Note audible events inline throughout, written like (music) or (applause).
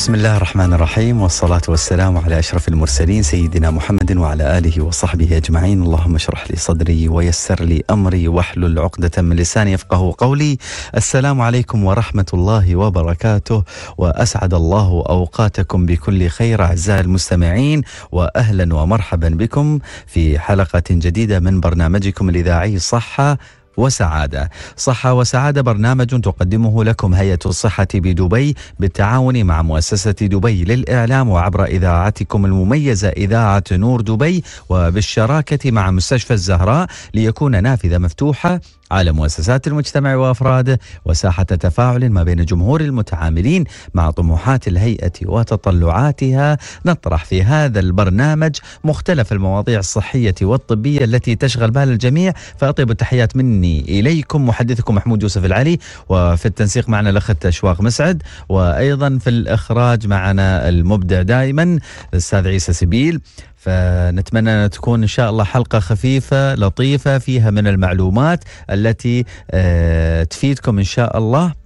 بسم الله الرحمن الرحيم والصلاة والسلام على أشرف المرسلين سيدنا محمد وعلى آله وصحبه أجمعين اللهم اشرح لي صدري ويسر لي أمري واحلل عقدة من لساني يفقه قولي السلام عليكم ورحمة الله وبركاته وأسعد الله أوقاتكم بكل خير أعزائي المستمعين وأهلا ومرحبا بكم في حلقة جديدة من برنامجكم الإذاعي صحة وسعادة صحة وسعادة برنامج تقدمه لكم هيئة الصحة بدبي بالتعاون مع مؤسسة دبي للإعلام وعبر إذاعتكم المميزة إذاعة نور دبي وبالشراكة مع مستشفى الزهراء ليكون نافذة مفتوحة على مؤسسات المجتمع وافراده وساحه تفاعل ما بين جمهور المتعاملين مع طموحات الهيئه وتطلعاتها نطرح في هذا البرنامج مختلف المواضيع الصحيه والطبيه التي تشغل بال الجميع فاطيب التحيات مني يأتيني إليكم محدثكم محمود يوسف العلي وفي التنسيق معنا الأخت أشواق مسعد وأيضا في الإخراج معنا المبدع دائما الأستاذ عيسى سبيل فنتمنى أن تكون إن شاء الله حلقة خفيفة لطيفة فيها من المعلومات التي آه، تفيدكم إن شاء الله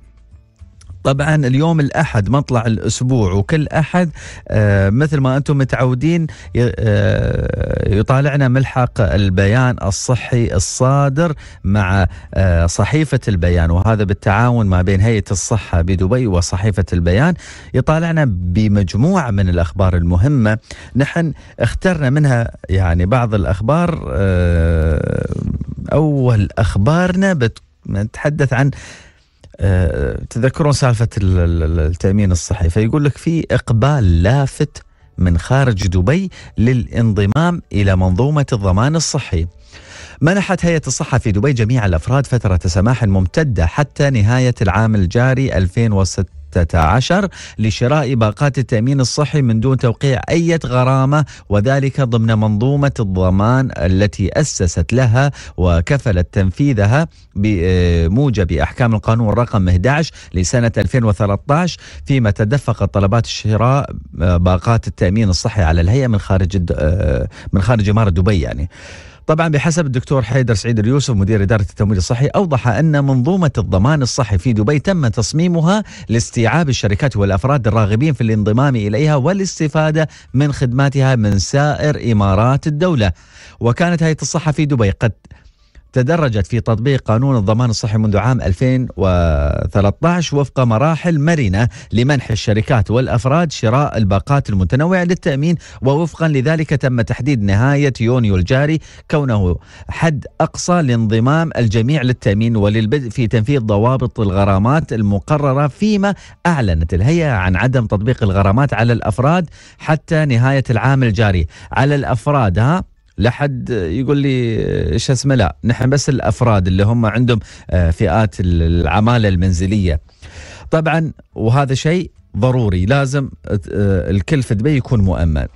طبعا اليوم الاحد مطلع الاسبوع وكل احد آه، مثل ما انتم متعودين آه، يطالعنا ملحق البيان الصحي الصادر مع آه، صحيفه البيان وهذا بالتعاون ما بين هيئه الصحه بدبي وصحيفه البيان يطالعنا بمجموعه من الاخبار المهمه نحن اخترنا منها يعني بعض الاخبار اول اخبارنا بتكون نتحدث عن آه، تذكرون سالفة التأمين الصحي فيقول لك في إقبال لافت من خارج دبي للانضمام إلى منظومة الضمان الصحي منحت هيئة الصحة في دبي جميع الأفراد فترة سماح ممتدة حتى نهاية العام الجاري 2016 16 لشراء باقات التأمين الصحي من دون توقيع أي غرامة وذلك ضمن منظومة الضمان التي أسست لها وكفلت تنفيذها بموجب أحكام القانون رقم 11 لسنة 2013 فيما تدفقت طلبات شراء باقات التأمين الصحي على الهيئة من خارج من خارج إمارة دبي يعني طبعا بحسب الدكتور حيدر سعيد اليوسف مدير إدارة التمويل الصحي أوضح أن منظومة الضمان الصحي في دبي تم تصميمها لاستيعاب الشركات والأفراد الراغبين في الانضمام إليها والاستفادة من خدماتها من سائر إمارات الدولة وكانت هيئة الصحة في دبي قد تدرجت في تطبيق قانون الضمان الصحي منذ عام 2013 وفق مراحل مرنه لمنح الشركات والافراد شراء الباقات المتنوعه للتامين ووفقا لذلك تم تحديد نهايه يونيو الجاري كونه حد اقصى لانضمام الجميع للتامين وللبدء في تنفيذ ضوابط الغرامات المقرره فيما اعلنت الهيئه عن عدم تطبيق الغرامات على الافراد حتى نهايه العام الجاري على الافراد ها لا حد يقول لي ايش اسمه لا نحن بس الافراد اللي هم عندهم آه، فئات العماله المنزليه طبعا وهذا شيء ضروري لازم آه، الكل في دبي يكون مؤمن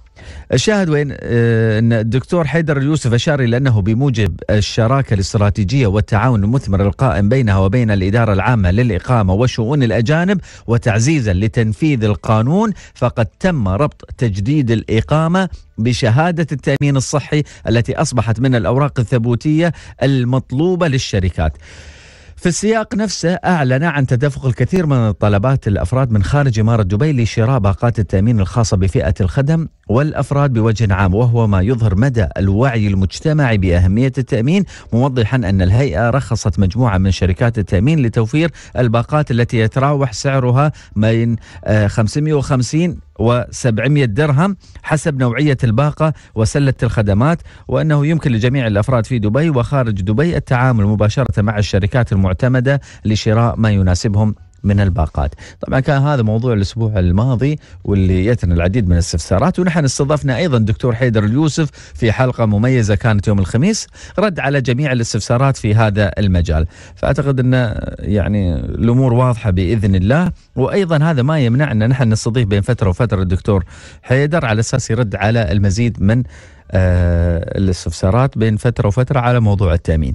الشاهد وين آه، ان الدكتور حيدر اليوسف اشار الى انه بموجب الشراكه الاستراتيجيه والتعاون المثمر القائم بينها وبين الاداره العامه للاقامه وشؤون الاجانب وتعزيزا لتنفيذ القانون فقد تم ربط تجديد الاقامه بشهاده التامين الصحي التي اصبحت من الاوراق الثبوتيه المطلوبه للشركات. في السياق نفسه أعلن عن تدفق الكثير من الطلبات الأفراد من خارج إمارة دبي لشراء باقات التأمين الخاصة بفئة الخدم والأفراد بوجه عام وهو ما يظهر مدى الوعي المجتمعي بأهمية التأمين موضحا أن الهيئة رخصت مجموعة من شركات التأمين لتوفير الباقات التي يتراوح سعرها بين آه، 550 و700 درهم حسب نوعية الباقة وسلة الخدمات وأنه يمكن لجميع الأفراد في دبي وخارج دبي التعامل مباشرة مع الشركات المعتمدة لشراء ما يناسبهم من الباقات طبعا كان هذا موضوع الأسبوع الماضي واللي يتنا العديد من الاستفسارات ونحن استضفنا أيضا دكتور حيدر اليوسف في حلقة مميزة كانت يوم الخميس رد على جميع الاستفسارات في هذا المجال فأعتقد أن يعني الأمور واضحة بإذن الله وأيضا هذا ما يمنع أن نحن نستضيف بين فترة وفترة الدكتور حيدر على أساس يرد على المزيد من آه الاستفسارات بين فترة وفترة على موضوع التأمين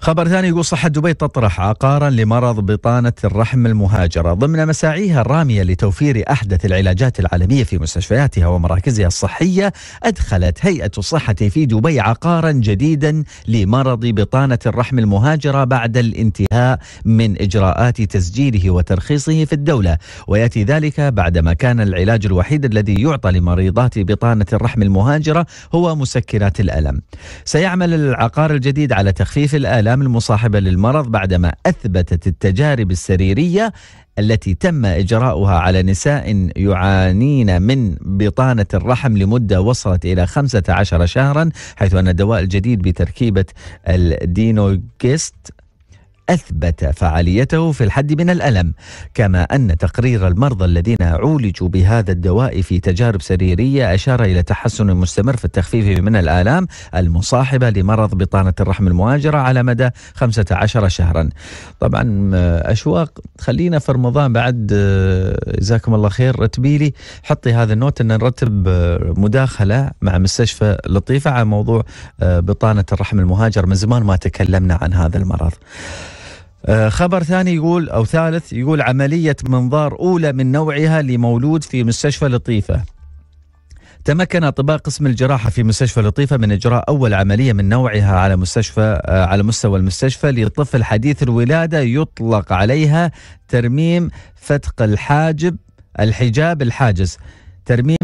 خبر ثاني يقول صحة دبي تطرح عقارا لمرض بطانة الرحم المهاجرة ضمن مساعيها الرامية لتوفير أحدث العلاجات العالمية في مستشفياتها ومراكزها الصحية أدخلت هيئة الصحة في دبي عقارا جديدا لمرض بطانة الرحم المهاجرة بعد الانتهاء من إجراءات تسجيله وترخيصه في الدولة ويأتي ذلك بعدما كان العلاج الوحيد الذي يعطى لمريضات بطانة الرحم المهاجرة هو مسكنات الألم سيعمل العقار الجديد على تخفيف الآلام الآلام المصاحبة للمرض بعدما أثبتت التجارب السريرية التي تم إجراؤها على نساء يعانين من بطانة الرحم لمدة وصلت إلى 15 شهرا حيث أن الدواء الجديد بتركيبة الدينوجيست أثبت فعاليته في الحد من الألم كما أن تقرير المرضى الذين عولجوا بهذا الدواء في تجارب سريرية أشار إلى تحسن مستمر في التخفيف من الآلام المصاحبة لمرض بطانة الرحم المهاجرة على مدى 15 شهرا طبعا آه، أشواق خلينا في رمضان بعد آه، جزاكم الله خير رتبي لي حطي هذا النوت أن نرتب آه، مداخلة مع مستشفى لطيفة على موضوع بطانة الرحم المهاجر من زمان ما تكلمنا عن هذا المرض آه، خبر ثاني يقول او ثالث يقول عمليه منظار اولى من نوعها لمولود في مستشفى لطيفه. تمكن اطباء قسم الجراحه في مستشفى لطيفه من اجراء اول عمليه من نوعها على مستشفى آه، على مستوى المستشفى لطفل حديث الولاده يطلق عليها ترميم فتق الحاجب الحجاب الحاجز ترميم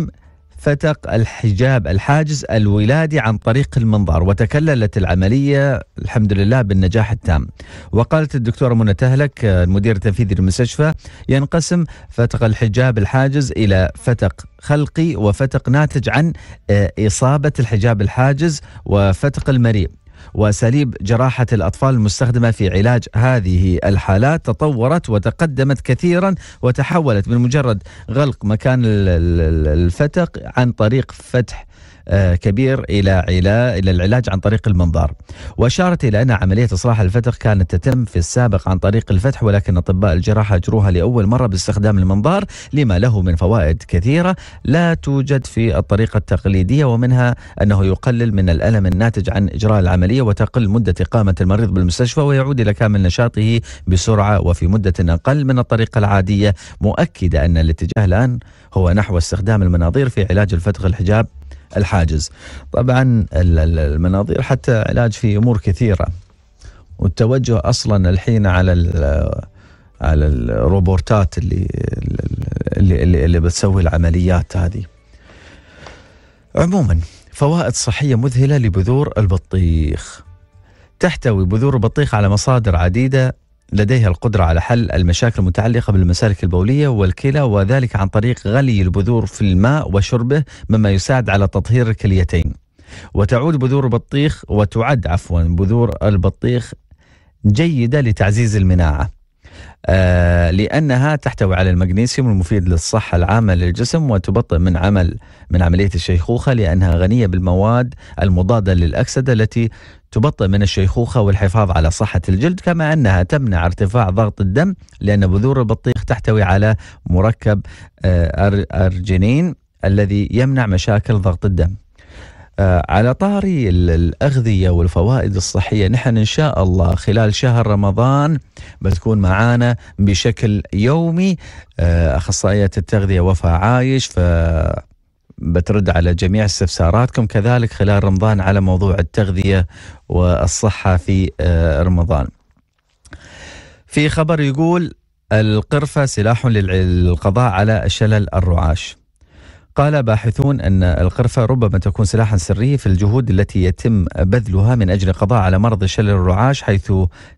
فتق الحجاب الحاجز الولادي عن طريق المنظار وتكللت العملية الحمد لله بالنجاح التام وقالت الدكتورة منى تهلك المدير التنفيذي للمستشفى ينقسم فتق الحجاب الحاجز إلى فتق خلقي وفتق ناتج عن آه، إصابة الحجاب الحاجز وفتق المريء وأساليب جراحة الأطفال المستخدمة في علاج هذه الحالات تطورت وتقدمت كثيرا وتحولت من مجرد غلق مكان الفتق عن طريق فتح آه، كبير الى علاج الى العلاج عن طريق المنظار. واشارت الى ان عمليه اصلاح الفتق كانت تتم في السابق عن طريق الفتح ولكن اطباء الجراحه اجروها لاول مره باستخدام المنظار لما له من فوائد كثيره لا توجد في الطريقه التقليديه ومنها انه يقلل من الالم الناتج عن اجراء العمليه وتقل مده اقامه المريض بالمستشفى ويعود الى كامل نشاطه بسرعه وفي مده اقل من الطريقه العاديه مؤكده ان الاتجاه الان هو نحو استخدام المناظير في علاج الفتق الحجاب الحاجز طبعا المناظير حتى علاج في امور كثيره والتوجه اصلا الحين على على الروبوتات اللي اللي اللي, اللي بتسوي العمليات هذه عموما فوائد صحيه مذهله لبذور البطيخ تحتوي بذور البطيخ على مصادر عديده لديها القدرة على حل المشاكل المتعلقة بالمسالك البولية والكلى وذلك عن طريق غلي البذور في الماء وشربه مما يساعد على تطهير الكليتين وتعود بذور البطيخ وتعد عفوا بذور البطيخ جيدة لتعزيز المناعة آه، لانها تحتوي على المغنيسيوم المفيد للصحه العامه للجسم وتبطئ من عمل من عمليه الشيخوخه لانها غنيه بالمواد المضاده للاكسده التي تبطئ من الشيخوخه والحفاظ على صحه الجلد كما انها تمنع ارتفاع ضغط الدم لان بذور البطيخ تحتوي على مركب آه، ارجينين الذي يمنع مشاكل ضغط الدم. آه، على طاري الأغذية والفوائد الصحية نحن إن شاء الله خلال شهر رمضان بتكون معانا بشكل يومي آه، أخصائية التغذية وفاء عايش ف بترد على جميع استفساراتكم كذلك خلال رمضان على موضوع التغذية والصحة في آه، رمضان في خبر يقول القرفة سلاح للقضاء على شلل الرعاش قال باحثون أن القرفة ربما تكون سلاحا سري في الجهود التي يتم بذلها من أجل القضاء على مرض شلل الرعاش حيث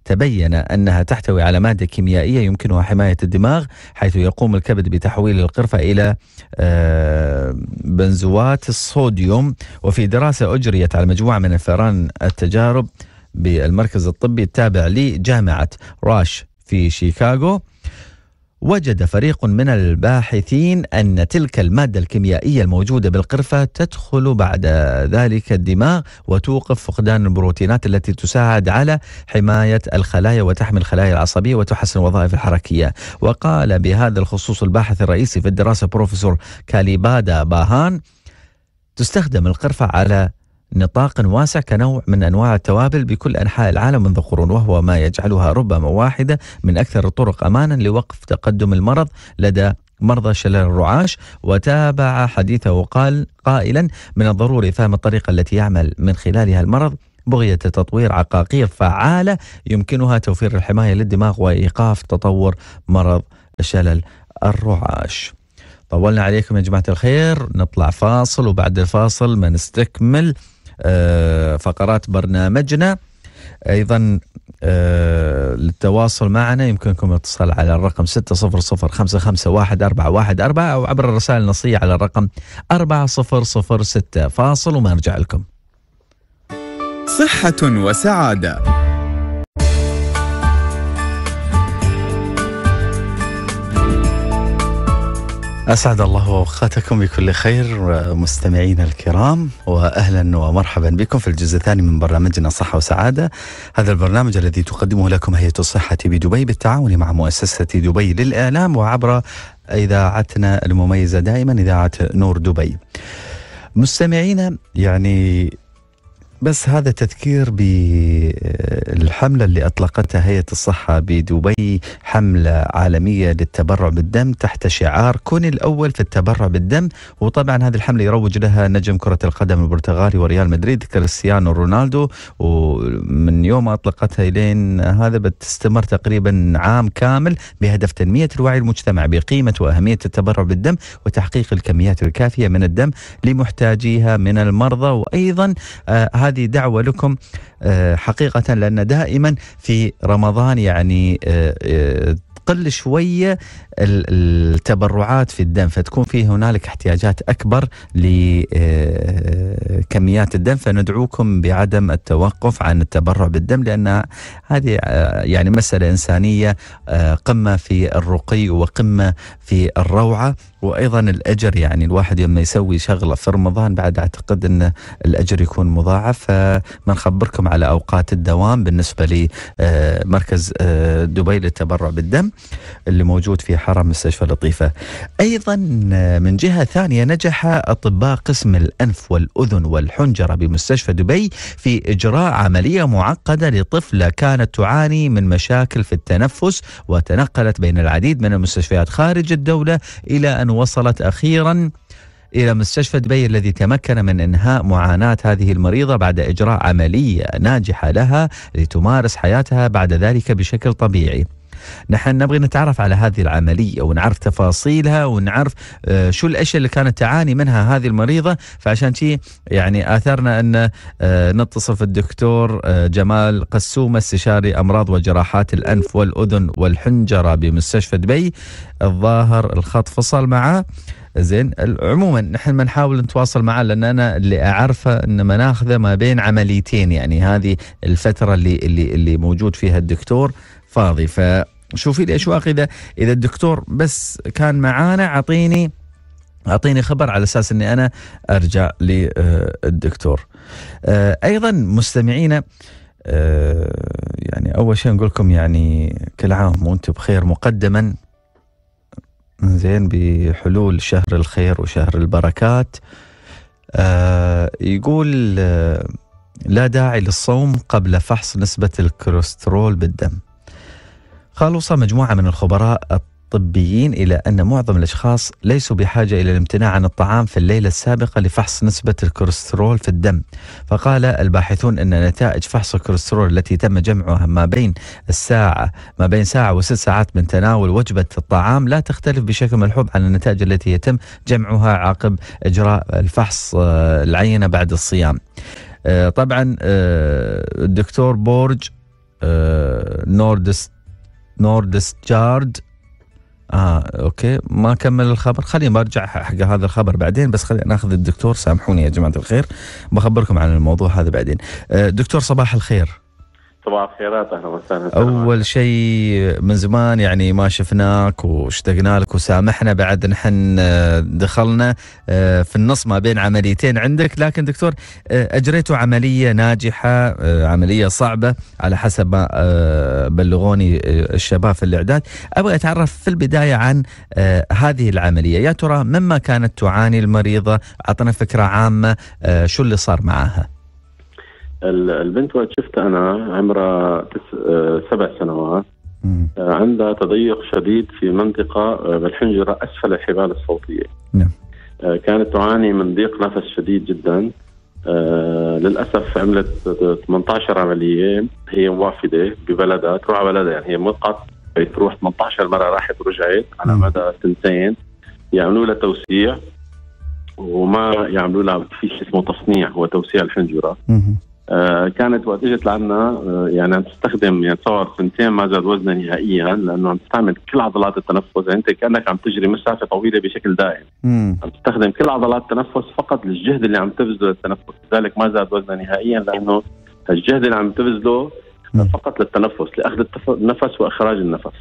تبين أنها تحتوي على مادة كيميائية يمكنها حماية الدماغ حيث يقوم الكبد بتحويل القرفة إلى آه، بنزوات الصوديوم وفي دراسة أجريت على مجموعة من الفئران التجارب بالمركز الطبي التابع لجامعة راش في شيكاغو وجد فريق من الباحثين أن تلك المادة الكيميائية الموجودة بالقرفة تدخل بعد ذلك الدماغ وتوقف فقدان البروتينات التي تساعد على حماية الخلايا وتحمي الخلايا العصبية وتحسن الوظائف الحركية وقال بهذا الخصوص الباحث الرئيسي في الدراسة بروفيسور كاليبادا باهان تستخدم القرفة على نطاق واسع كنوع من انواع التوابل بكل انحاء العالم منذ قرون وهو ما يجعلها ربما واحده من اكثر الطرق امانا لوقف تقدم المرض لدى مرضى شلل الرعاش وتابع حديثه قال قائلا من الضروري فهم الطريقه التي يعمل من خلالها المرض بغية تطوير عقاقير فعالة يمكنها توفير الحماية للدماغ وإيقاف تطور مرض شلل الرعاش طولنا عليكم يا جماعة الخير نطلع فاصل وبعد الفاصل ما نستكمل آه، فقرات برنامجنا ايضا آه، للتواصل معنا يمكنكم الاتصال على الرقم 600551414 او عبر الرسائل النصيه على الرقم 4006 فاصل وما نرجع لكم. صحة وسعادة أسعد الله أوقاتكم بكل خير مستمعينا الكرام وأهلا ومرحبا بكم في الجزء الثاني من برنامجنا صحة وسعادة هذا البرنامج الذي تقدمه لكم هيئة الصحة بدبي بالتعاون مع مؤسسة دبي للإعلام وعبر إذاعتنا المميزة دائما إذاعة نور دبي مستمعينا يعني بس هذا تذكير بالحملة اللي أطلقتها هيئة الصحة بدبي حملة عالمية للتبرع بالدم تحت شعار كون الأول في التبرع بالدم وطبعا هذه الحملة يروج لها نجم كرة القدم البرتغالي وريال مدريد كريستيانو رونالدو ومن يوم أطلقتها إلين هذا بتستمر تقريبا عام كامل بهدف تنمية الوعي المجتمع بقيمة وأهمية التبرع بالدم وتحقيق الكميات الكافية من الدم لمحتاجيها من المرضى وأيضا آه وهذه دعوة لكم آه، حقيقة لأن دائما في رمضان يعني آه، آه، تقل شوية التبرعات في الدم فتكون في هنالك احتياجات أكبر لكميات الدم فندعوكم بعدم التوقف عن التبرع بالدم لأن هذه يعني مسألة إنسانية قمة في الرقي وقمة في الروعة وايضا الاجر يعني الواحد لما يسوي شغله في رمضان بعد اعتقد ان الاجر يكون مضاعف فبنخبركم آه، على اوقات الدوام بالنسبه لمركز آه، آه، دبي للتبرع بالدم اللي موجود في حرم مستشفى لطيفه. ايضا من جهه ثانيه نجح اطباء قسم الانف والاذن والحنجره بمستشفى دبي في اجراء عمليه معقده لطفله كانت تعاني من مشاكل في التنفس وتنقلت بين العديد من المستشفيات خارج الدوله الى ان أن وصلت أخيرا إلى مستشفى دبي الذي تمكن من إنهاء معاناة هذه المريضة بعد إجراء عملية ناجحة لها لتمارس حياتها بعد ذلك بشكل طبيعي نحن نبغي نتعرف على هذه العملية ونعرف تفاصيلها ونعرف آه، شو الأشياء اللي كانت تعاني منها هذه المريضة فعشان شيء يعني آثرنا أن آه، نتصف الدكتور آه، جمال قسومة استشاري أمراض وجراحات الأنف والأذن والحنجرة بمستشفى دبي الظاهر الخط فصل معه زين عموما نحن بنحاول نتواصل معه لان انا اللي اعرفه ان مناخذه ما بين عمليتين يعني هذه الفتره اللي اللي اللي موجود فيها الدكتور فاضي ف شوفي لي اشواق اذا اذا الدكتور بس كان معانا اعطيني اعطيني خبر على اساس اني انا ارجع للدكتور. آه، ايضا مستمعينا آه، يعني اول شيء نقول لكم يعني كل عام وانتم بخير مقدما زين بحلول شهر الخير وشهر البركات آه، يقول لا داعي للصوم قبل فحص نسبة الكوليسترول بالدم خلص مجموعة من الخبراء الطبيين إلى أن معظم الأشخاص ليسوا بحاجة إلى الامتناع عن الطعام في الليلة السابقة لفحص نسبة الكوليسترول في الدم فقال الباحثون أن نتائج فحص الكوليسترول التي تم جمعها ما بين الساعة ما بين ساعة وست ساعات من تناول وجبة الطعام لا تختلف بشكل ملحوظ عن النتائج التي يتم جمعها عقب إجراء الفحص آه، العينة بعد الصيام آه، طبعا آه، الدكتور بورج نوردست نوردستشارد اه اوكي ما كمل الخبر خليني برجع حق هذا الخبر بعدين بس خلينا ناخذ الدكتور سامحوني يا جماعه الخير بخبركم عن الموضوع هذا بعدين آه، دكتور صباح الخير صباح الخيرات اهلا وسهلا اول شيء من زمان يعني ما شفناك واشتقنا لك وسامحنا بعد نحن آه، دخلنا آه، في النص ما بين عمليتين عندك لكن دكتور آه، اجريتوا عمليه ناجحه عمليه صعبه على حسب ما بلغوني الشباب في الاعداد ابغى اتعرف في البدايه عن هذه العمليه يا ترى مما كانت تعاني المريضه اعطنا فكره عامه شو اللي صار معها البنت وقت شفتها انا عمرها تس... آه، سبع سنوات آه، عندها تضيق شديد في منطقه آه، بالحنجره اسفل الحبال الصوتيه. نعم. كانت تعاني من ضيق نفس شديد جدا للاسف عملت 18 عمليه هي موافده ببلدها تروح على بلدها يعني هي موقعة تروح 18 مره راحت ورجعت على مدى سنتين يعملوا لها توسيع وما يعملوا لها في شيء اسمه تصنيع هو توسيع الحنجره آه، كانت وقت اجت لعنا آه، يعني عم تستخدم يعني تصور سنتين ما زاد وزنها نهائيا لانه عم تستعمل كل عضلات التنفس يعني انت كانك عم تجري مسافه طويله بشكل دائم عم تستخدم كل عضلات التنفس فقط للجهد اللي عم تبذله للتنفس لذلك ما زاد وزنها نهائيا لانه الجهد اللي عم تبذله فقط للتنفس لاخذ النفس واخراج النفس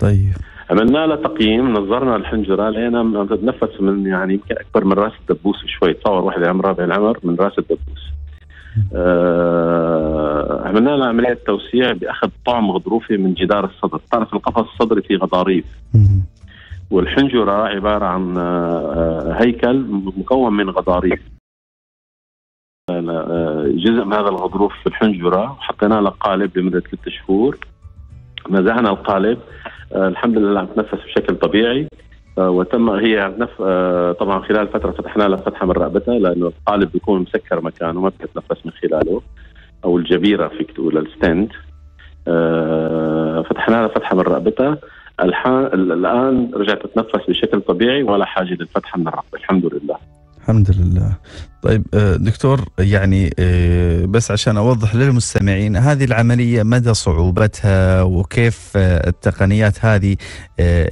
طيب عملنا لها تقييم نظرنا الحنجره لقينا عم تتنفس من يعني يمكن اكبر من راس الدبوس شوي تصور وحده عمرها بالعمر من راس الدبوس آه، عملنا لها عمليه توسيع باخذ طعم غضروفي من جدار الصدر، تعرف القفص الصدري فيه غضاريف. والحنجره عباره عن آه، آه، هيكل مكون من غضاريف. جزء من هذا الغضروف في الحنجره وحطينا له قالب لمده ثلاثة شهور. نزعنا القالب الحمد لله عم تنفس بشكل طبيعي آه، وتم هي نف... آه، طبعا خلال فتره فتحنا لها فتحه من رقبتها لانه القالب بيكون مسكر مكانه ما بتتنفس من خلاله او الجبيره فيك تقول الستند آه، فتحنا لها فتحه من رقبتها الحان الان رجعت تتنفس بشكل طبيعي ولا حاجه للفتحه من الرقبه الحمد لله الحمد لله طيب آه، دكتور يعني آه، بس عشان اوضح للمستمعين هذه العمليه مدى صعوبتها وكيف آه، التقنيات هذه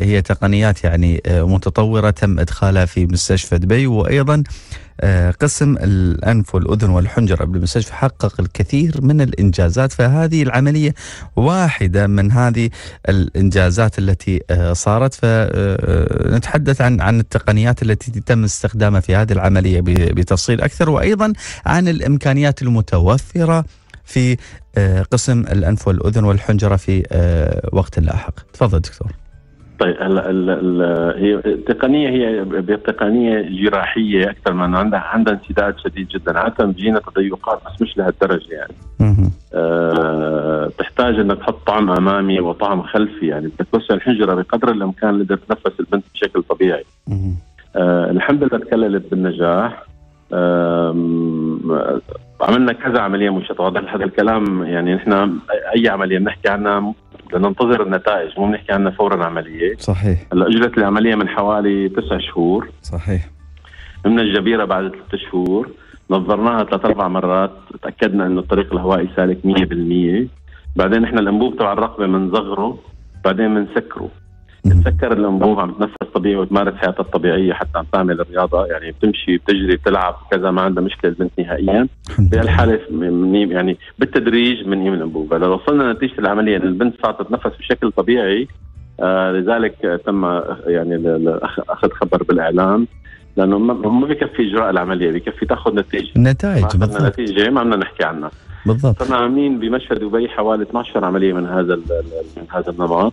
هي تقنيات يعني متطوره تم ادخالها في مستشفى دبي وايضا آه، قسم الأنف والأذن والحنجرة بالمستشفى حقق الكثير من الإنجازات فهذه العملية واحدة من هذه الإنجازات التي آه، صارت فنتحدث آه، عن عن التقنيات التي تم استخدامها في هذه العملية بتفصيل أكثر وأيضا عن الإمكانيات المتوفرة في قسم الأنف والأذن والحنجرة في وقت لاحق تفضل دكتور طيب هلا هي التقنيه هي بتقنيه جراحيه اكثر من عندها عندها انسداد شديد جدا عاده بيجينا تضيقات بس مش لهالدرجه يعني أه تحتاج انك تحط طعم امامي وطعم خلفي يعني بدك الحنجره بقدر الامكان اللي تتنفس البنت بشكل طبيعي أه الحمد لله تكللت بالنجاح أه عملنا كذا عمليه مشتت هذا الكلام يعني نحن اي عمليه بنحكي عنها بدنا ننتظر النتائج مو بنحكي عنها فورا عمليه صحيح هلا اجرت العمليه من حوالي تسع شهور صحيح من الجبيره بعد ثلاث شهور نظرناها ثلاث اربع مرات تاكدنا انه الطريق الهوائي سالك 100% بعدين احنا الانبوب تبع الرقبه بنصغره بعدين بنسكره تتسكر الانبوبه عم تتنفس طبيعي وتمارس حياتها الطبيعيه حتى عم تعمل الرياضه يعني بتمشي بتجري بتلعب كذا ما عندها مشكله البنت نهائيا بهالحاله يعني بالتدريج بنهيم الانبوبه لو وصلنا لنتيجه العمليه ان البنت صارت تتنفس بشكل طبيعي آه لذلك تم يعني اخذ خبر بالاعلام لانه ما بكفي اجراء العمليه بكفي تاخذ نتيجه النتائج بالضبط نتيجه ما بدنا نحكي عنها بالضبط صرنا عاملين بمشهد دبي حوالي 12 عمليه من هذا من هذا النمط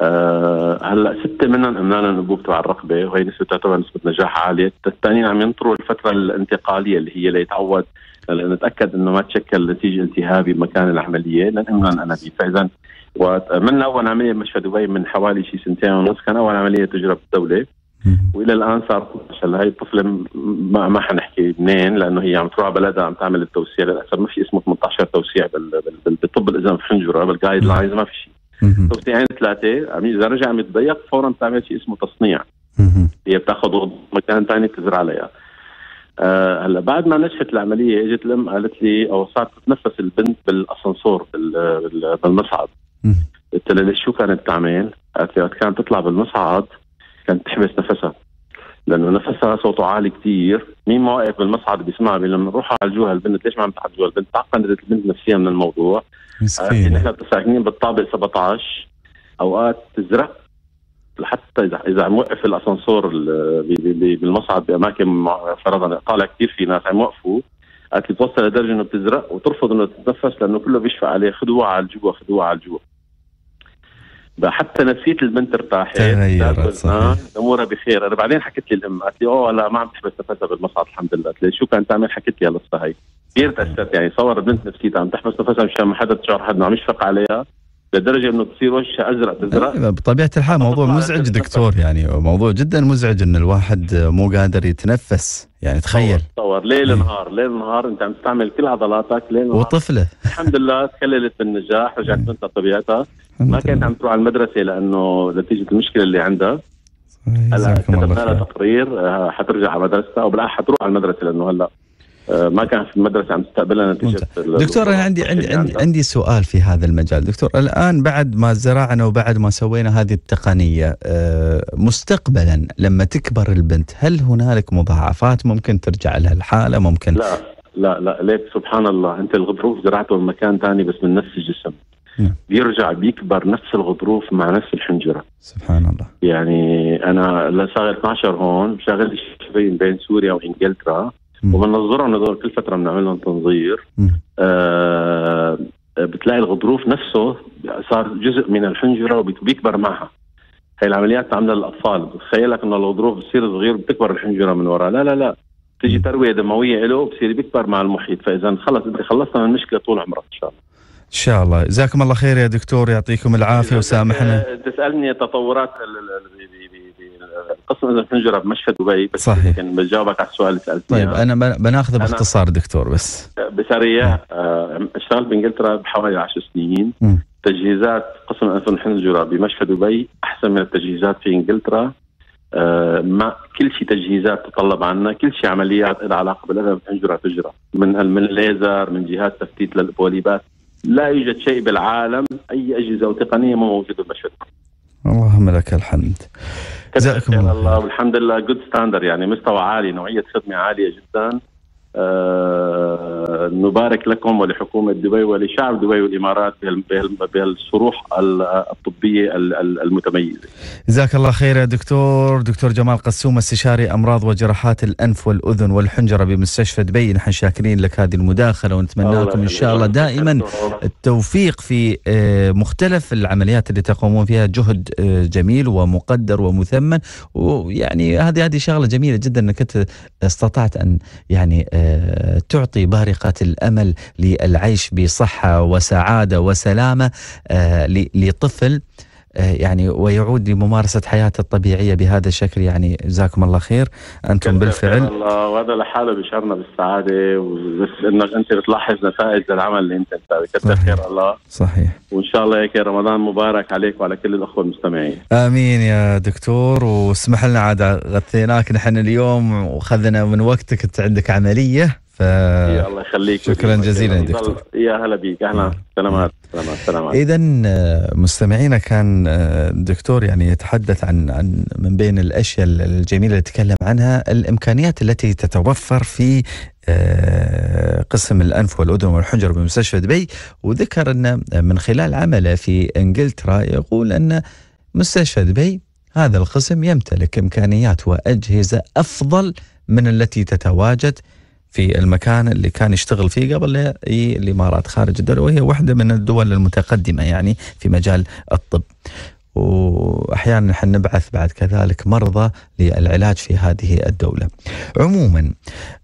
آه، هلا سته منهم قمنا لهم انبوب تبع الرقبه وهي نسبه تعتبر نسبه نجاح عاليه، الثانيين عم ينطروا الفتره الانتقاليه اللي هي ليتعود لنتاكد انه ما تشكل نتيجه التهابي بمكان العمليه لهم انابيب، فاذا وعملنا اول عمليه بمشفى دبي من حوالي شي سنتين ونص كان اول عمليه تجرى بالدوله والى الان صار هلا هي الطفله ما ما حنحكي منين لانه هي عم تروح على بلدها عم تعمل التوسيع للاسف ما في اسمه 18 توسيع بالطب الاذن في حنجره بالجايد لاينز ما في شيء توسيعين ثلاثه اذا رجع متضيق فورا بتعمل شيء اسمه تصنيع هي بتاخذ مكان ثاني بتزرع عليها آه، هلا آه بعد ما نجحت العمليه اجت الام قالت لي او صارت تتنفس البنت بالاسانسور بالمصعد قلت لها شو كانت تعمل؟ قالت لي كانت تطلع بالمصعد كانت تحبس نفسها لانه نفسها صوته عالي كثير مين ما واقف بالمصعد بيسمعها لما نروح على الجوها البنت ليش ما عم تعالجوها البنت تعقدت البنت نفسيا من الموضوع مسكين نحن آه، ساكنين بالطابق 17 اوقات تزرق لحتى اذا اذا عم وقف الاسانسور بالمصعد باماكن فرضا طالع كثير في ناس عم وقفوا قالت لي توصل لدرجه انه بتزرق وترفض انه تتنفس لانه كله بيشفق عليه خذوها على الجوا خذوها على الجوا حتى نفسية البنت ارتاحت امورها بخير انا بعدين حكت لي الام قالت لي اوه لا ما عم تحبس نفسها بالمصعد الحمد لله قلت لي شو كانت تعمل حكت لي هالقصه هي كثير تاثرت يعني صور البنت نفسيتها عم تحبس نفسها مشان ما حدا تشعر حدا عم يشفق عليها لدرجه انه تصير وشها ازرق تزرق إيه، بطبيعه الحال موضوع مزعج دكتور يعني موضوع جدا مزعج ان الواحد مو قادر يتنفس يعني تخيل تصور ليل إيه. نهار ليل نهار انت عم تستعمل كل عضلاتك ليل نهار وطفله الحمد لله تخللت بالنجاح رجعت إيه. بنتها طبيعتها ما كانت عم تروح على المدرسه لانه نتيجه المشكله اللي عندها هلا كتبنا لها تقرير آه، حترجع على مدرستها او حتروح على المدرسه لانه هلا آه، ما كان في المدرسه عم تستقبلها نتيجه دكتور انا عندي عندي عندي, عندي سؤال في هذا المجال دكتور الان بعد ما زرعنا وبعد ما سوينا هذه التقنيه آه، مستقبلا لما تكبر البنت هل هنالك مضاعفات ممكن ترجع لها الحاله ممكن لا لا لا ليك سبحان الله انت الغضروف زرعته بمكان ثاني بس من نفس الجسم نعم. بيرجع بيكبر نفس الغضروف مع نفس الحنجره سبحان الله يعني انا صاغر 12 هون شغلت بين سوريا وانجلترا وبننظرهم هذول كل فتره بنعمل لهم تنظير آه بتلاقي الغضروف نفسه صار جزء من الحنجره وبيكبر معها هي العمليات بتعملها للاطفال تخيلك انه الغضروف بتصير صغير بتكبر الحنجره من وراء لا لا لا بتيجي ترويه دمويه له بصير بيكبر مع المحيط فاذا خلص انت خلصنا من المشكله طول عمرك ان شاء الله ان شاء الله جزاكم الله خير يا دكتور يعطيكم العافيه وسامحنا آه، تسالني تطورات اذا الحنجره بمشهد دبي بس صحيح كان بجاوبك على السؤال اللي سالتني طيب انا بناخذه باختصار دكتور بس بسريع نعم. آه، اشتغلت بانجلترا بحوالي 10 سنين م. تجهيزات قسم انف الحنجره بمشفى دبي احسن من التجهيزات في انجلترا آه، ما كل شيء تجهيزات تطلب عنا كل شيء عمليات لها علاقه بالانف الحنجره تجرى من من الليزر من جهات تفتيت للبوليبات لا يوجد شيء بالعالم اي اجهزه وتقنيه مو موجوده بمشفى دبي اللهم لك الحمد جزاكم الله الله والحمد لله جود ستاندر يعني مستوى عالي نوعيه خدمه عاليه جدا آه، نبارك لكم ولحكومة دبي ولشعب دبي والإمارات بالصروح الطبية المتميزة جزاك الله خير يا دكتور دكتور جمال قسوم استشاري أمراض وجراحات الأنف والأذن والحنجرة بمستشفى دبي نحن شاكرين لك هذه المداخلة ونتمنى لكم إن شاء الله دائما التوفيق في آه، مختلف العمليات اللي تقومون فيها جهد آه، جميل ومقدر ومثمن ويعني هذه هذه شغلة جميلة جدا أنك استطعت أن يعني تعطي بارقة الأمل للعيش بصحة وسعادة وسلامة آه، لطفل آه، يعني ويعود لممارسة حياته الطبيعية بهذا الشكل يعني جزاكم الله خير أنتم بالفعل الله وهذا لحاله بشرنا بالسعادة وبس إنك أنت بتلاحظ نتائج العمل اللي أنت بتسويه كتر خير الله صحيح وإن شاء الله هيك رمضان مبارك عليك وعلى كل الأخوة المستمعين آمين يا دكتور واسمح لنا عاد غثيناك نحن اليوم وخذنا من وقتك أنت عندك عملية ف الله يخليك شكرا جزيلا دكتور يا هلا بيك اهلا نعم. سلامات سلامات سلامات اذا آه، مستمعينا كان الدكتور آه، يعني يتحدث عن عن من بين الاشياء الجميله اللي تكلم عنها الامكانيات التي تتوفر في آه، قسم الانف والاذن والحنجره بمستشفى دبي وذكر ان من خلال عمله في انجلترا يقول ان مستشفى دبي هذا القسم يمتلك امكانيات واجهزه افضل من التي تتواجد في المكان اللي كان يشتغل فيه قبل الامارات خارج الدوله وهي واحده من الدول المتقدمه يعني في مجال الطب. واحيانا نحن نبعث بعد كذلك مرضى للعلاج في هذه الدوله. عموما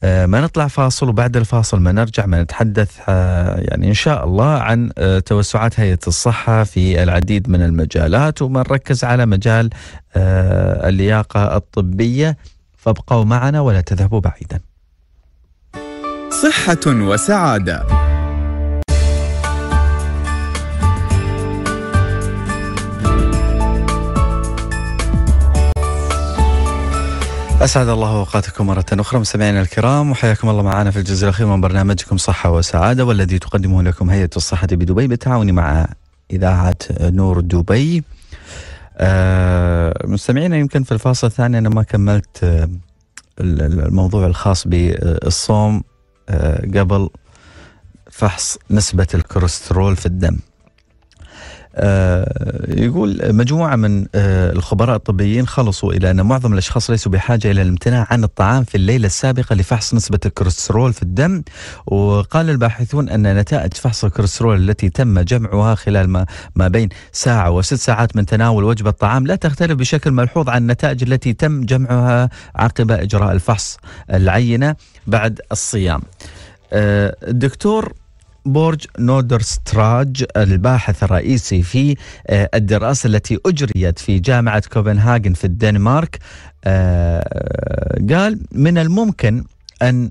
آه، ما نطلع فاصل وبعد الفاصل ما نرجع ما نتحدث آه، يعني ان شاء الله عن آه، توسعات هيئه الصحه في العديد من المجالات وما نركز على مجال اللياقه الطبيه فابقوا معنا ولا تذهبوا بعيدا. صحة وسعادة أسعد الله أوقاتكم مرة أخرى مستمعينا الكرام وحياكم الله معنا في الجزء الأخير من برنامجكم صحة وسعادة والذي تقدمه لكم هيئة الصحة بدبي بالتعاون مع إذاعة نور دبي آه مستمعينا يمكن في الفاصل الثاني أنا ما كملت آه، الموضوع الخاص بالصوم آه، قبل فحص نسبة الكوليسترول في الدم آه، يقول مجموعة من آه، الخبراء الطبيين خلصوا إلى أن معظم الأشخاص ليسوا بحاجة إلى الامتناع عن الطعام في الليلة السابقة لفحص نسبة الكوليسترول في الدم وقال الباحثون أن نتائج فحص الكوليسترول التي تم جمعها خلال ما, ما بين ساعة وست ساعات من تناول وجبة الطعام لا تختلف بشكل ملحوظ عن النتائج التي تم جمعها عقب إجراء الفحص العينة بعد الصيام آه، الدكتور بورج نودرستراج الباحث الرئيسي في آه، الدراسة التي أجريت في جامعة كوبنهاجن في الدنمارك آه، قال من الممكن أن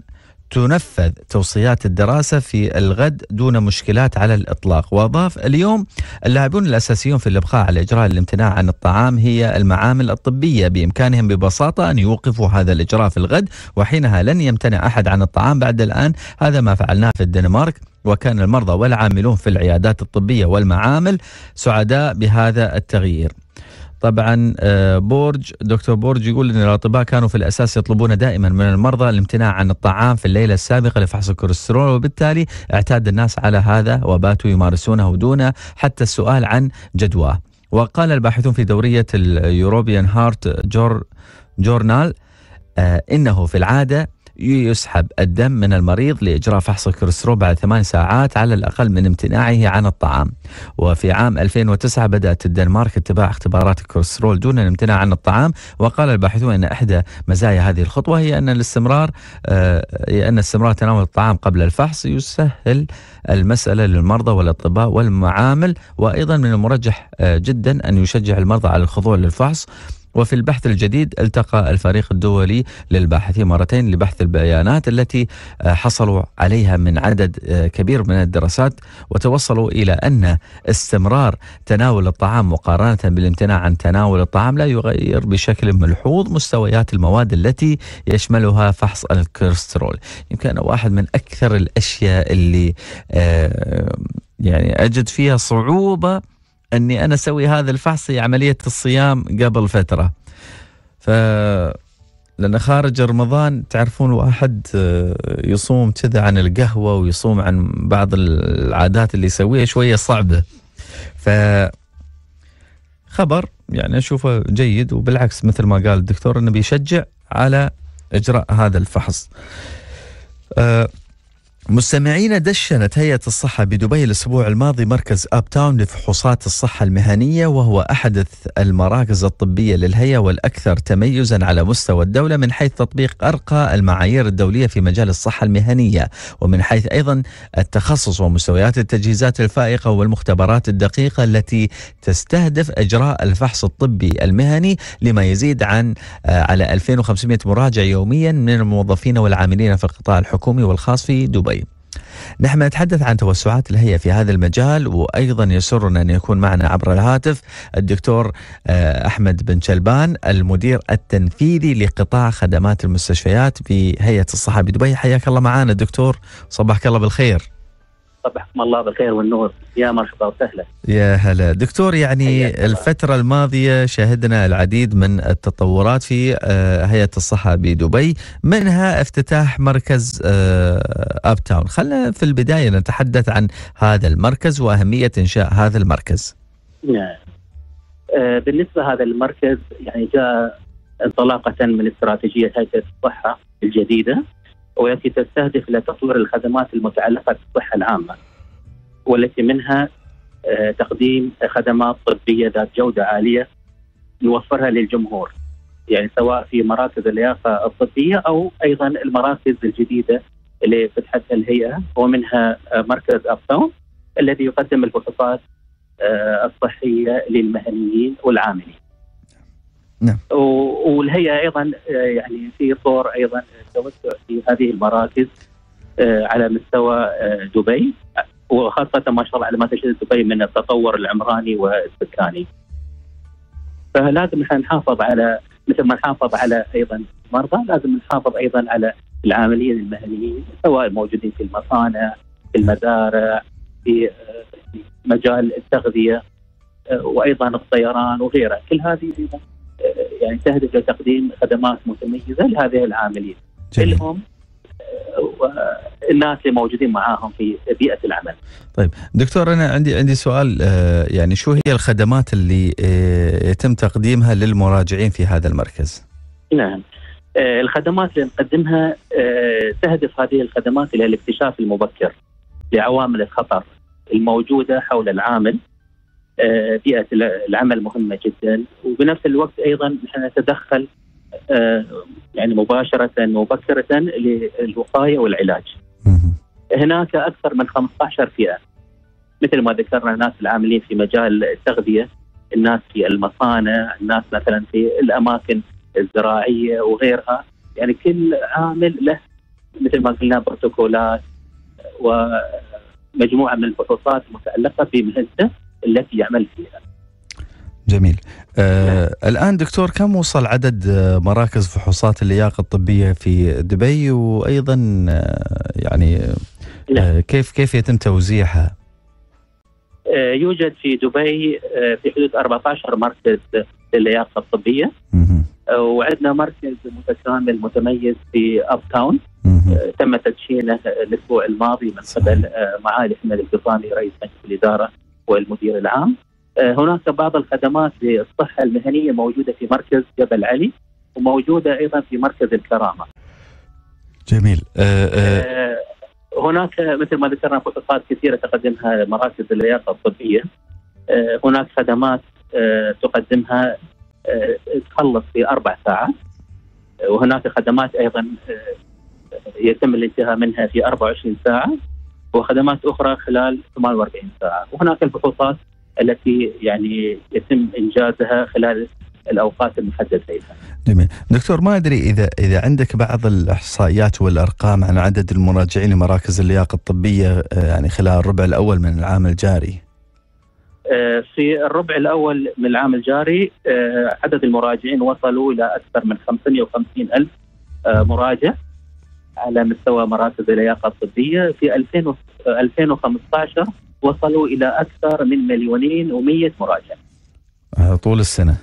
تنفذ توصيات الدراسة في الغد دون مشكلات على الإطلاق وأضاف اليوم اللاعبون الأساسيون في الإبقاء على إجراء الامتناع عن الطعام هي المعامل الطبية بإمكانهم ببساطة أن يوقفوا هذا الإجراء في الغد وحينها لن يمتنع أحد عن الطعام بعد الآن هذا ما فعلناه في الدنمارك وكان المرضى والعاملون في العيادات الطبية والمعامل سعداء بهذا التغيير طبعا آه، بورج دكتور بورج يقول ان الاطباء كانوا في الاساس يطلبون دائما من المرضى الامتناع عن الطعام في الليله السابقه لفحص الكوليسترول وبالتالي اعتاد الناس على هذا وباتوا يمارسونه دونه حتى السؤال عن جدواه وقال الباحثون في دوريه اليوروبيان هارت جور جورنال انه في العاده يسحب الدم من المريض لإجراء فحص الكوليسترول بعد ثمان ساعات على الأقل من امتناعه عن الطعام وفي عام 2009 بدأت الدنمارك اتباع اختبارات الكوليسترول دون الامتناع عن الطعام وقال الباحثون أن إحدى مزايا هذه الخطوة هي أن الاستمرار آه، أن استمرار تناول الطعام قبل الفحص يسهل المسألة للمرضى والأطباء والمعامل وأيضا من المرجح آه، جدا أن يشجع المرضى على الخضوع للفحص وفي البحث الجديد التقى الفريق الدولي للباحثين مرتين لبحث البيانات التي آه، حصلوا عليها من عدد آه، كبير من الدراسات وتوصلوا الى ان استمرار تناول الطعام مقارنه بالامتناع عن تناول الطعام لا يغير بشكل ملحوظ مستويات المواد التي يشملها فحص الكوليسترول يمكن واحد من اكثر الاشياء اللي آه، يعني اجد فيها صعوبه أني أنا أسوي هذا الفحص هي عملية الصيام قبل فترة ف لأن خارج رمضان تعرفون واحد آه، يصوم كذا عن القهوة ويصوم عن بعض العادات اللي يسويها شوية صعبة ف خبر يعني أشوفه جيد وبالعكس مثل ما قال الدكتور أنه بيشجع على إجراء هذا الفحص أه مستمعين دشنت هيئة الصحة بدبي الأسبوع الماضي مركز أب تاون لفحوصات الصحة المهنية وهو أحدث المراكز الطبية للهيئة والأكثر تميزا على مستوى الدولة من حيث تطبيق أرقى المعايير الدولية في مجال الصحة المهنية ومن حيث أيضا التخصص ومستويات التجهيزات الفائقة والمختبرات الدقيقة التي تستهدف إجراء الفحص الطبي المهني لما يزيد عن آه، على 2500 مراجع يوميا من الموظفين والعاملين في القطاع الحكومي والخاص في دبي نحن نتحدث عن توسعات الهيئة في هذا المجال وأيضا يسرنا أن يكون معنا عبر الهاتف الدكتور آه، أحمد بن شلبان المدير التنفيذي لقطاع خدمات المستشفيات في هيئة الصحة بدبي حياك الله معنا دكتور صباحك الله بالخير صبحكم الله بالخير والنور يا مرحبا وسهلا يا هلا دكتور يعني الفترة الماضية شهدنا العديد من التطورات في آه، هيئة الصحة بدبي منها افتتاح مركز أب آه، تاون خلنا في البداية نتحدث عن هذا المركز وأهمية إنشاء هذا المركز نعم آه، بالنسبة هذا المركز يعني جاء انطلاقة من استراتيجية هيئة الصحة الجديدة والتي تستهدف لتطوير الخدمات المتعلقه بالصحه العامه والتي منها آه، تقديم خدمات طبيه ذات جوده عاليه نوفرها للجمهور يعني سواء في مراكز اللياقه الطبيه او ايضا المراكز الجديده اللي فتحتها الهيئه ومنها آه، مركز ابتاون الذي يقدم الفحوصات آه، الصحيه للمهنيين والعاملين. نعم والهيئه ايضا آه، يعني في طور ايضا توسع في هذه المراكز آه، على مستوى آه، دبي وخاصه ما شاء الله على ما تشهد دبي من التطور العمراني والسكاني. فلازم احنا نحافظ على مثل ما نحافظ على ايضا المرضى لازم نحافظ ايضا على العاملين المهنيين سواء الموجودين في المصانع في المزارع في مجال التغذيه وايضا الطيران وغيره كل هذه ايضا يعني تهدف لتقديم خدمات متميزه لهذه العاملين جميل. اللي هم آه، الناس اللي موجودين معاهم في بيئه العمل. طيب دكتور انا عندي عندي سؤال آه، يعني شو هي الخدمات اللي آه، يتم تقديمها للمراجعين في هذا المركز؟ نعم الخدمات اللي نقدمها تهدف هذه الخدمات الى الاكتشاف المبكر لعوامل الخطر الموجوده حول العامل بيئه آه، العمل مهمه جدا وبنفس الوقت ايضا نحن نتدخل آه، يعني مباشره مبكره للوقايه والعلاج. هناك اكثر من 15 فئه مثل ما ذكرنا الناس العاملين في مجال التغذيه، الناس في المصانع، الناس مثلا في الاماكن الزراعيه وغيرها، يعني كل عامل له مثل ما قلنا بروتوكولات ومجموعه من الفحوصات المتعلقه بمهنته التي يعمل فيها جميل آه نعم. الآن دكتور كم وصل عدد مراكز فحوصات اللياقة الطبية في دبي وأيضا آه، يعني آه، نعم. آه كيف كيف يتم توزيعها؟ آه يوجد في دبي آه في حدود 14 مركز للياقة الطبية آه، وعندنا مركز متكامل متميز في أب تاون تم تدشينه الأسبوع الماضي من قبل معالي حمد القطاني رئيس مجلس الإدارة والمدير العام آه، هناك بعض الخدمات للصحة المهنية موجودة في مركز جبل علي وموجودة أيضا في مركز الكرامة جميل أه أه, آه، هناك مثل ما ذكرنا بطاقات كثيرة تقدمها مراكز اللياقه الطبية آه، هناك خدمات تقدمها تخلص في أربع ساعات وهناك خدمات أيضا يتم الانتهاء منها في 24 ساعة وخدمات أخرى خلال 48 ساعة وهناك الفحوصات التي يعني يتم إنجازها خلال الاوقات المحدده لها. جميل، دكتور ما ادري اذا اذا عندك بعض الاحصائيات والارقام عن عدد المراجعين لمراكز اللياقه الطبيه آه، يعني خلال الربع الاول من العام الجاري. آه، في الربع الاول من العام الجاري آه، عدد المراجعين وصلوا الى اكثر من 550 الف مراجع على مستوى مراكز اللياقه الطبيه في 2015 وصلوا الى اكثر من مليونين و100 مراجع. طول السنه.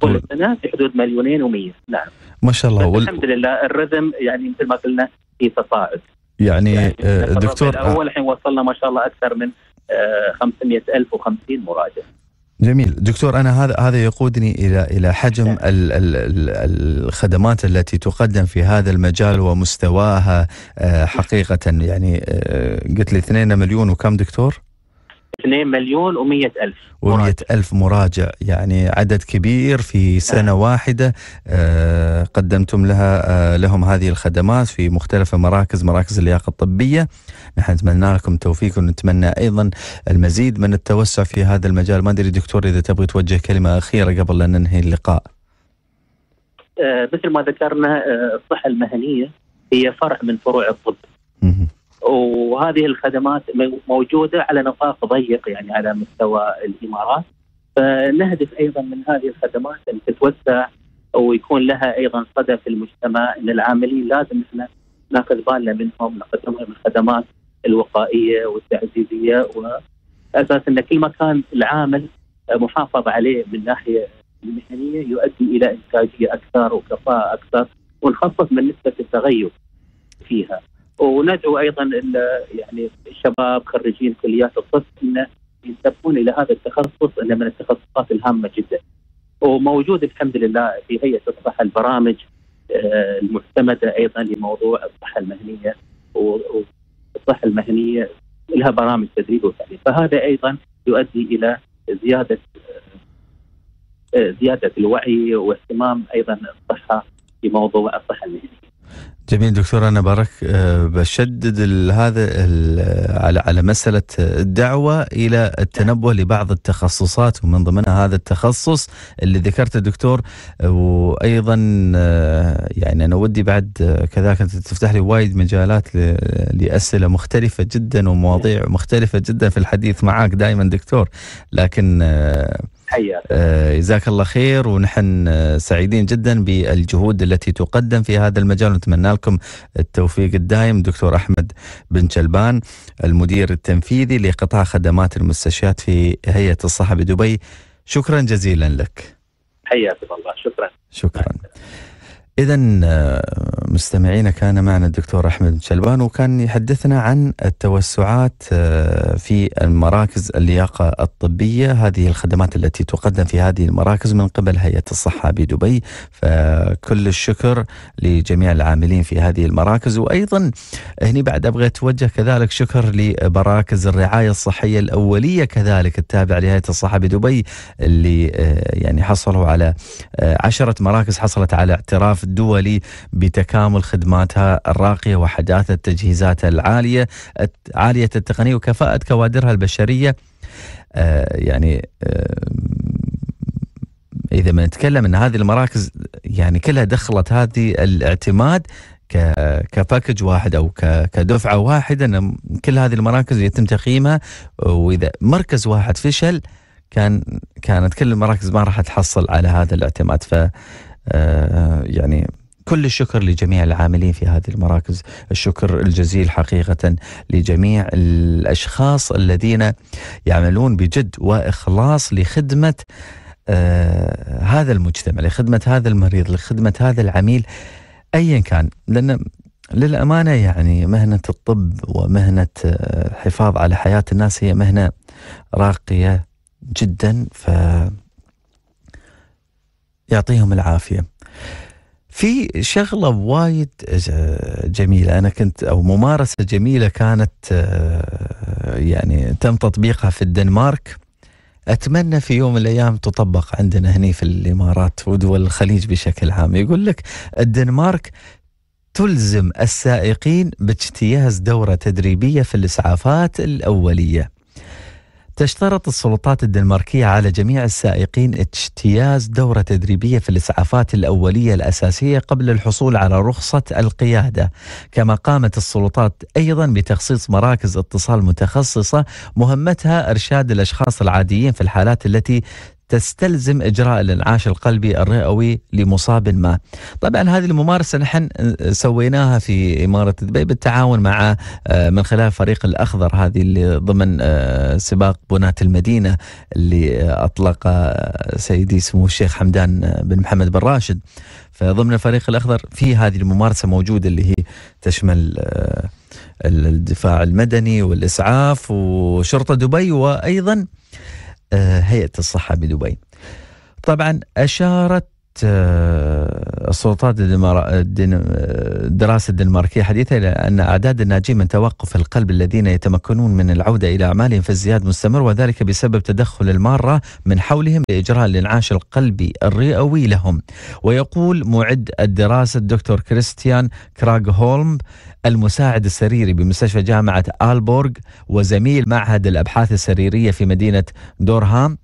طول السنه في حدود مليونين و100 نعم. ما شاء الله وال... الحمد لله الرزم يعني مثل ما قلنا في تصاعد. يعني, يعني آه، دكتور آه، الاول الحين وصلنا ما شاء الله اكثر من 500 آه، ألف و50 مراجع جميل دكتور انا هذا هذا يقودني الى الى حجم الـ نعم. الـ الخدمات التي تقدم في هذا المجال ومستواها آه، حقيقه يعني آه، قلت لي 2 مليون وكم دكتور؟ 2 مليون و100 ألف و100 ألف مراجع يعني عدد كبير في سنة نعم. واحدة آه، قدمتم لها آه، لهم هذه الخدمات في مختلف مراكز مراكز اللياقة الطبية نحن نتمنى لكم التوفيق ونتمنى أيضا المزيد من التوسع في هذا المجال ما أدري دكتور إذا تبغي توجه كلمة أخيرة قبل أن ننهي اللقاء آه، مثل ما ذكرنا الصحة المهنية هي فرع من فروع الطب وهذه الخدمات موجوده على نطاق ضيق يعني على مستوى الامارات فنهدف ايضا من هذه الخدمات ان تتوسع ويكون لها ايضا صدى في المجتمع ان العاملين لازم احنا ناخذ بالنا منهم نقدم لهم الخدمات الوقائيه والتعزيزيه واساس ان كل ما كان العامل محافظ عليه من ناحيه المهنيه يؤدي الى انتاجيه اكثر وكفاءه اكثر ونخفف من نسبه التغيب فيها. وندعو ايضا يعني الشباب خريجين كليات الطب انه ينتبهون الى هذا التخصص انه من التخصصات الهامه جدا. وموجود الحمد لله في هيئه الصحه البرامج آه، المعتمده ايضا لموضوع الصحه المهنيه والصحه المهنيه لها برامج تدريب وتعليم فهذا ايضا يؤدي الى زياده آه، زياده الوعي واهتمام ايضا الصحه في موضوع الصحه المهنيه. جميل دكتور انا بارك آه، بشدد هذا على على مساله الدعوه الى التنبه لبعض التخصصات ومن ضمنها هذا التخصص اللي ذكرته دكتور آه، وايضا آه، يعني انا ودي بعد كذلك انت تفتح لي وايد مجالات لاسئله مختلفه جدا ومواضيع مختلفه جدا في الحديث معك دائما دكتور لكن حياك آه، جزاك الله خير ونحن آه، سعيدين جدا بالجهود التي تقدم في هذا المجال ونتمنى لكم التوفيق الدائم دكتور احمد بن شلبان المدير التنفيذي لقطاع خدمات المستشفيات في هيئه الصحه بدبي شكرا جزيلا لك حياك الله شكرا شكرا إذا آه، مستمعينا كان معنا الدكتور أحمد شلبان وكان يحدثنا عن التوسعات آه، في المراكز اللياقة الطبية هذه الخدمات التي تقدم في هذه المراكز من قبل هيئة الصحة بدبي فكل الشكر لجميع العاملين في هذه المراكز وأيضا هني بعد أبغى أتوجه كذلك شكر لمراكز الرعاية الصحية الأولية كذلك التابعة لهيئة الصحة بدبي اللي آه، يعني حصلوا على عشرة مراكز حصلت على اعتراف الدولي بتكامل خدماتها الراقية وحداثة تجهيزاتها العالية عالية التقنية وكفاءة كوادرها البشرية آه، يعني آه، إذا ما نتكلم أن هذه المراكز يعني كلها دخلت هذه الاعتماد كباكج واحد او كدفعه واحده كل هذه المراكز يتم تقييمها واذا مركز واحد فشل كان كانت كل المراكز ما راح تحصل على هذا الاعتماد ف آه، يعني كل الشكر لجميع العاملين في هذه المراكز الشكر الجزيل حقيقة لجميع الأشخاص الذين يعملون بجد وإخلاص لخدمة آه هذا المجتمع لخدمة هذا المريض لخدمة هذا العميل أيا كان لأن للأمانة يعني مهنة الطب ومهنة الحفاظ آه، على حياة الناس هي مهنة راقية جدا ف يعطيهم العافيه. في شغله وايد آه، جميله انا كنت او ممارسه جميله كانت آه، يعني تم تطبيقها في الدنمارك اتمنى في يوم من الايام تطبق عندنا هني في الامارات ودول الخليج بشكل عام يقول لك الدنمارك تلزم السائقين باجتياز دوره تدريبيه في الاسعافات الاوليه تشترط السلطات الدنماركية على جميع السائقين اجتياز دورة تدريبية في الإسعافات الأولية الأساسية قبل الحصول على رخصة القيادة، كما قامت السلطات أيضا بتخصيص مراكز اتصال متخصصة مهمتها إرشاد الأشخاص العاديين في الحالات التي تستلزم إجراء الإنعاش القلبي الرئوي لمصاب ما طبعا هذه الممارسة نحن آه، سويناها في إمارة دبي بالتعاون مع آه، من خلال فريق الأخضر هذه اللي ضمن آه، سباق بناة المدينة اللي أطلق سيدي سمو الشيخ حمدان بن محمد بن راشد فضمن الفريق الأخضر في هذه الممارسة موجودة اللي هي تشمل الدفاع المدني والإسعاف وشرطة دبي وأيضا آه، هيئه الصحه بدبي. طبعا اشارت آه، السلطات الدراسة آه، الدنماركية حديثة إلى أن أعداد الناجين من توقف القلب الذين يتمكنون من العودة إلى أعمالهم في الزياد مستمر وذلك بسبب تدخل المارة من حولهم لإجراء الإنعاش القلبي الرئوي لهم ويقول معد الدراسة الدكتور كريستيان كراغ هولم المساعد السريري بمستشفى جامعة آلبورغ وزميل معهد الأبحاث السريرية في مدينة دورهام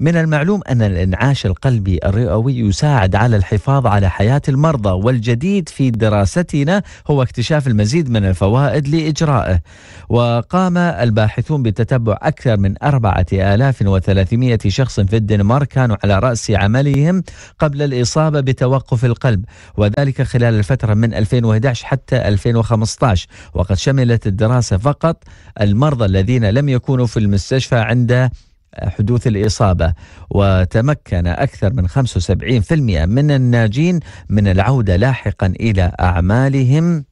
من المعلوم أن الإنعاش القلبي الرئوي يساعد على الحفاظ على حياة المرضى والجديد في دراستنا هو اكتشاف المزيد من الفوائد لإجرائه وقام الباحثون بتتبع أكثر من 4300 شخص في الدنمارك كانوا على رأس عملهم قبل الإصابة بتوقف القلب وذلك خلال الفترة من 2011 حتى 2015 وقد شملت الدراسة فقط المرضى الذين لم يكونوا في المستشفى عند حدوث الإصابة وتمكن أكثر من 75% من الناجين من العودة لاحقا إلى أعمالهم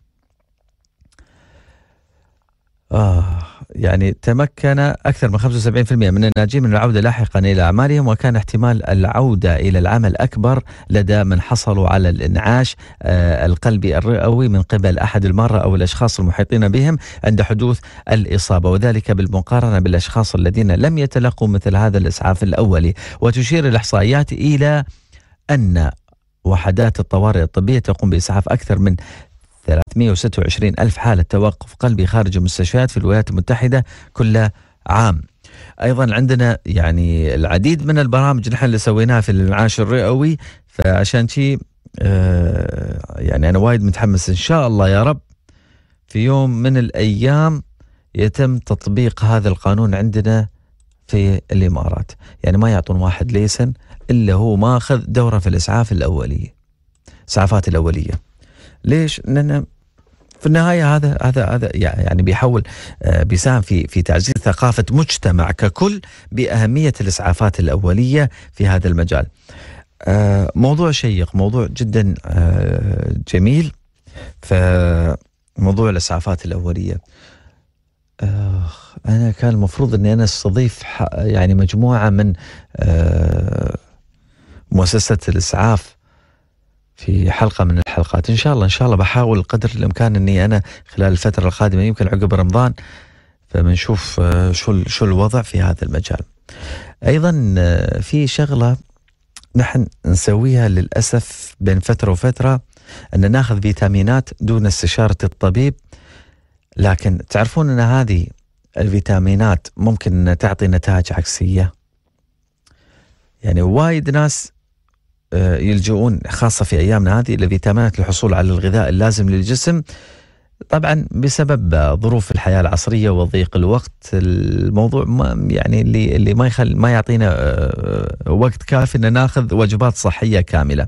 آه يعني تمكن أكثر من 75% من الناجين من العودة لاحقا إلى أعمالهم وكان احتمال العودة إلى العمل أكبر لدى من حصلوا على الإنعاش آه، القلبي الرئوي من قبل أحد المرة أو الأشخاص المحيطين بهم عند حدوث الإصابة وذلك بالمقارنة بالأشخاص الذين لم يتلقوا مثل هذا الإسعاف الأولي وتشير الإحصائيات إلى أن وحدات الطوارئ الطبية تقوم بإسعاف أكثر من 326 ألف حالة توقف قلبي خارج المستشفيات في الولايات المتحدة كل عام ايضا عندنا يعني العديد من البرامج نحن اللي سويناها في الانعاش الرئوي فعشان شي آه، يعني انا وايد متحمس ان شاء الله يا رب في يوم من الايام يتم تطبيق هذا القانون عندنا في الامارات يعني ما يعطون واحد ليسن الا هو ماخذ دوره في الاسعاف الاوليه اسعافات الاوليه ليش؟ لان في النهاية هذا هذا هذا يعني بيحول آه، بيساهم في في تعزيز ثقافة مجتمع ككل بأهمية الإسعافات الأولية في هذا المجال. آه، موضوع شيق، موضوع جدا آه، جميل فموضوع الإسعافات الأولية. أخ أنا كان المفروض إني أنا استضيف يعني مجموعة من مؤسسة الإسعاف في حلقه من الحلقات ان شاء الله ان شاء الله بحاول قدر الامكان اني انا خلال الفتره القادمه يمكن عقب رمضان فبنشوف آه، شو شو الوضع في هذا المجال ايضا آه، في شغله نحن نسويها للاسف بين فتره وفتره ان ناخذ فيتامينات دون استشاره الطبيب لكن تعرفون ان هذه الفيتامينات ممكن تعطي نتائج عكسيه يعني وايد ناس آه، يلجؤون خاصة في أيامنا هذه لفيتامينات للحصول على الغذاء اللازم للجسم طبعا بسبب ظروف الحياة العصرية وضيق الوقت الموضوع ما يعني اللي اللي ما يخل ما يعطينا آه، وقت كافي ان ناخذ وجبات صحية كاملة.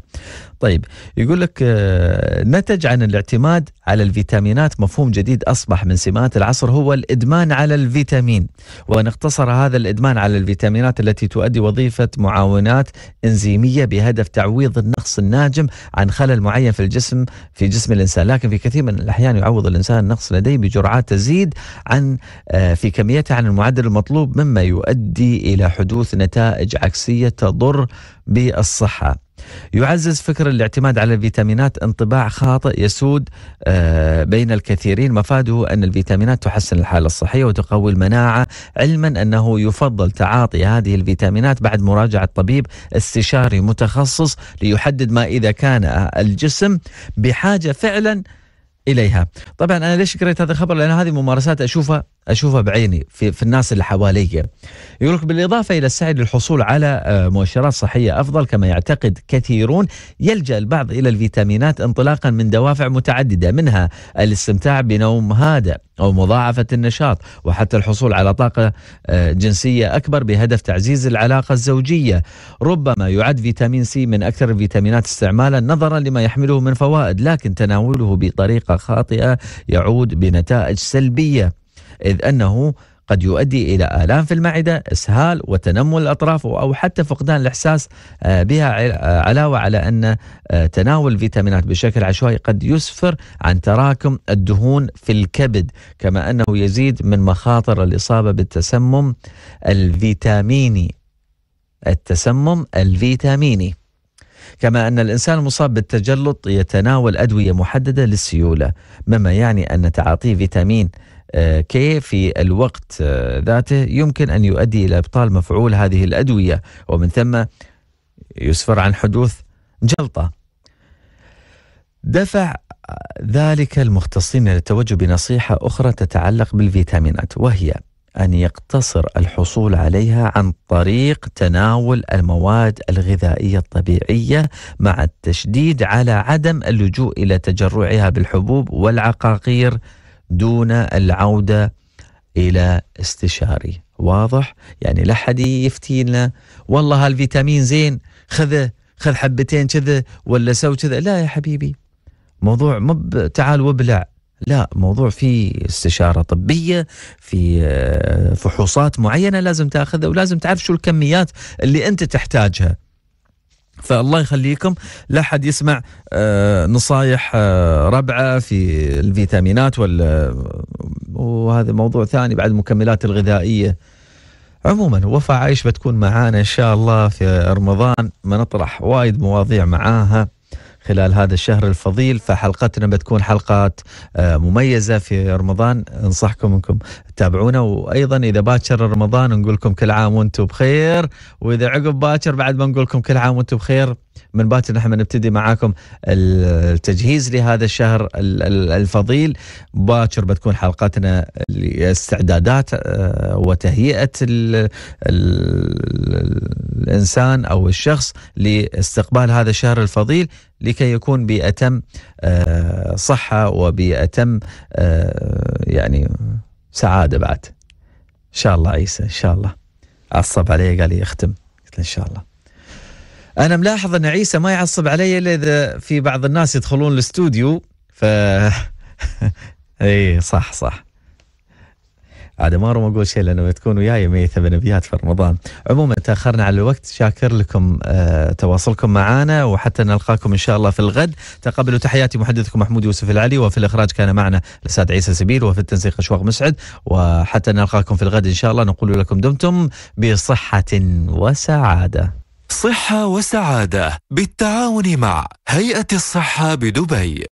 طيب يقول لك آه، نتج عن الاعتماد على الفيتامينات مفهوم جديد أصبح من سمات العصر هو الإدمان على الفيتامين وأن اقتصر هذا الإدمان على الفيتامينات التي تؤدي وظيفة معاونات إنزيمية بهدف تعويض النقص الناجم عن خلل معين في الجسم في جسم الإنسان لكن في كثير من الأحيان يعوض الإنسان النقص لديه بجرعات تزيد عن آه، في كميتها عن المعدل المطلوب مما يؤدي إلى حدوث نتائج عكسية تضر بالصحة يعزز فكر الاعتماد على الفيتامينات انطباع خاطئ يسود آه، بين الكثيرين مفاده أن الفيتامينات تحسن الحالة الصحية وتقوي المناعة علما أنه يفضل تعاطي هذه الفيتامينات بعد مراجعة طبيب استشاري متخصص ليحدد ما إذا كان الجسم بحاجة فعلا إليها طبعا أنا ليش قريت هذا الخبر لأن هذه ممارسات أشوفها اشوفها بعيني في, في الناس اللي حواليا يقول لك بالاضافه الى السعي للحصول على آه، مؤشرات صحيه افضل كما يعتقد كثيرون يلجا البعض الى الفيتامينات انطلاقا من دوافع متعدده منها الاستمتاع بنوم هادئ او مضاعفه النشاط وحتى الحصول على طاقه آه، جنسيه اكبر بهدف تعزيز العلاقه الزوجيه ربما يعد فيتامين سي من اكثر الفيتامينات استعمالا نظرا لما يحمله من فوائد لكن تناوله بطريقه خاطئه يعود بنتائج سلبيه إذ أنه قد يؤدي إلى آلام في المعدة إسهال وتنمل الأطراف أو حتى فقدان الإحساس آه، بها آه، علاوة على أن آه، تناول الفيتامينات بشكل عشوائي قد يسفر عن تراكم الدهون في الكبد كما أنه يزيد من مخاطر الإصابة بالتسمم الفيتاميني التسمم الفيتاميني كما أن الإنسان المصاب بالتجلط يتناول أدوية محددة للسيولة مما يعني أن تعاطيه فيتامين آه، كي في الوقت آه، ذاته يمكن أن يؤدي إلى إبطال مفعول هذه الأدوية ومن ثم يسفر عن حدوث جلطة دفع ذلك المختصين للتوجه بنصيحة أخرى تتعلق بالفيتامينات وهي أن يقتصر الحصول عليها عن طريق تناول المواد الغذائية الطبيعية مع التشديد على عدم اللجوء إلى تجرعها بالحبوب والعقاقير دون العودة إلى استشاري واضح يعني لا حد يفتينا والله هالفيتامين زين خذه خذ حبتين كذا ولا سوي كذا لا يا حبيبي موضوع مب تعال وابلع لا موضوع في استشاره طبيه في آه، فحوصات معينه لازم تاخذها ولازم تعرف شو الكميات اللي انت تحتاجها فالله يخليكم لا حد يسمع آه، نصايح آه، ربعه في الفيتامينات ولا وهذا موضوع ثاني بعد المكملات الغذائيه عموما وفاء عايش بتكون معانا ان شاء الله في رمضان بنطرح وايد مواضيع معاها خلال هذا الشهر الفضيل فحلقتنا بتكون حلقات آه، مميزة في رمضان أنصحكم أنكم تابعونا وايضا اذا باكر رمضان نقول لكم كل عام وانتم بخير واذا عقب باكر بعد ما نقول لكم كل عام وانتم بخير من باكر نحن نبتدي معاكم التجهيز لهذا الشهر الفضيل باكر بتكون حلقتنا الاستعدادات آه، وتهيئه الـ الـ الانسان او الشخص لاستقبال هذا الشهر الفضيل لكي يكون باتم آه، صحه وباتم آه، يعني سعاده بعد ان شاء الله عيسى ان شاء الله عصب علي قال لي اختم قلت له ان شاء الله انا ملاحظ ان عيسى ما يعصب علي الا اذا في بعض الناس يدخلون الاستوديو ف (laughs) اي صح صح عاد ما اروم اقول شيء لانه بتكون وياي من بنبيات في رمضان. عموما تاخرنا على الوقت شاكر لكم آه تواصلكم معنا وحتى نلقاكم ان شاء الله في الغد تقبلوا تحياتي محدثكم محمود يوسف العلي وفي الاخراج كان معنا الاستاذ عيسى سبيل وفي التنسيق اشواق مسعد وحتى نلقاكم في الغد ان شاء الله نقول لكم دمتم بصحه وسعاده. صحه وسعاده بالتعاون مع هيئه الصحه بدبي.